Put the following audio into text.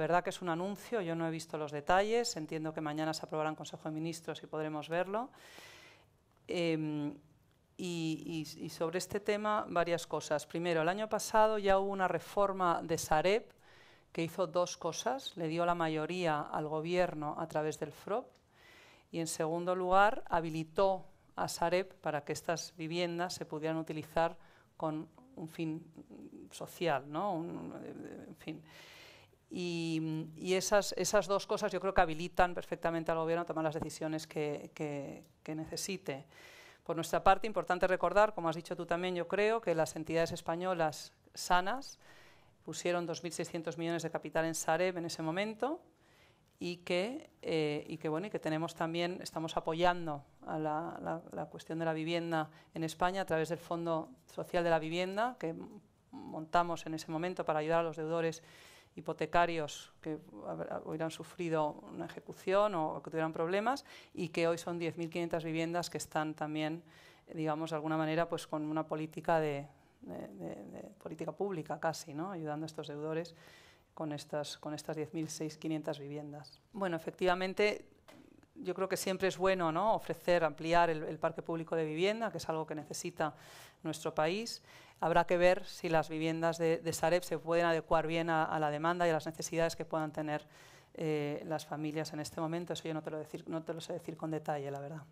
La verdad que es un anuncio, yo no he visto los detalles, entiendo que mañana se aprobará en Consejo de Ministros y podremos verlo. Em, y, sobre este tema varias cosas. Primero, el año pasado ya hubo una reforma de Sareb que hizo dos cosas, le dio la mayoría al gobierno a través del FROP y en segundo lugar habilitó a Sareb para que estas viviendas se pudieran utilizar con un fin social, ¿no? Eh, en fin. Y, esas, dos cosas yo creo que habilitan perfectamente al Gobierno a tomar las decisiones que, necesite. Por nuestra parte, importante recordar, como has dicho tú también, yo creo que las entidades españolas sanas pusieron 2.600 millones de capital en Sareb en ese momento, y que, eh, bueno, y que tenemos también, estamos apoyando a la, cuestión de la vivienda en España a través del Fondo Social de la Vivienda, que montamos en ese momento para ayudar a los deudores hipotecarios que hubieran sufrido una ejecución o que tuvieran problemas y que hoy son 10.500 viviendas que están también, digamos, de alguna manera, pues con una política de, política pública casi, ¿no? ayudando a estos deudores con estas, con estas viviendas. Bueno, efectivamente, yo creo que siempre es bueno ¿no? ofrecer, ampliar el, parque público de vivienda, que es algo que necesita nuestro país habrá que ver si las viviendas de, Sareb se pueden adecuar bien a, la demanda y a las necesidades que puedan tener eh, las familias en este momento. Eso yo no te, lo no te lo sé decir con detalle, la verdad.